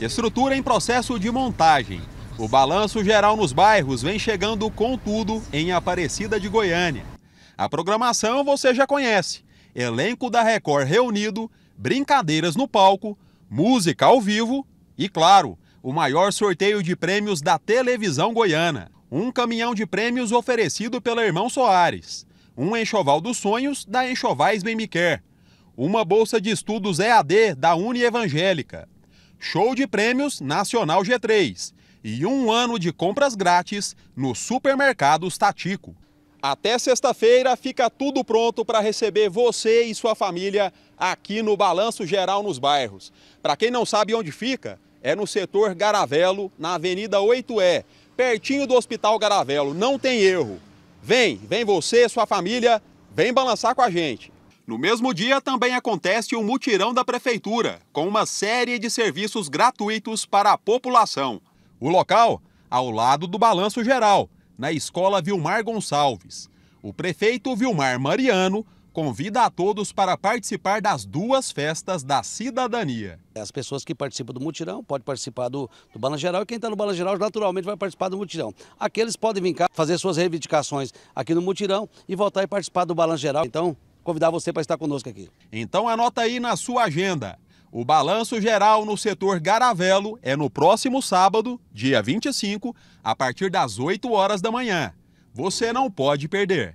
estrutura em processo de montagem. O balanço geral nos bairros vem chegando com tudo em Aparecida de Goiânia. A programação você já conhece: elenco da Record reunido, brincadeiras no palco, música ao vivo e, claro, o maior sorteio de prêmios da televisão goiana. Um caminhão de prêmios oferecido pela Irmão Soares. Um enxoval dos sonhos da Enxovais Bem Me Quer. Uma bolsa de estudos EAD da Uni Evangélica show de prêmios Nacional G3 e um ano de compras grátis no supermercado Statico. Até sexta-feira fica tudo pronto para receber você e sua família aqui no Balanço Geral nos Bairros. Para quem não sabe onde fica, é no setor Garavelo, na Avenida 8E, pertinho do Hospital Garavelo. Não tem erro. Vem, vem você, e sua família, vem balançar com a gente. No mesmo dia também acontece o mutirão da prefeitura, com uma série de serviços gratuitos para a população. O local, ao lado do Balanço Geral, na Escola Vilmar Gonçalves. O prefeito Vilmar Mariano convida a todos para participar das duas festas da cidadania. As pessoas que participam do mutirão podem participar do, do Balanço Geral e quem está no Balanço Geral naturalmente vai participar do mutirão. Aqueles podem vir cá fazer suas reivindicações aqui no mutirão e voltar e participar do Balanço Geral. Então, convidar você para estar conosco aqui. Então anota aí na sua agenda. O balanço geral no setor Garavelo é no próximo sábado, dia 25, a partir das 8 horas da manhã. Você não pode perder.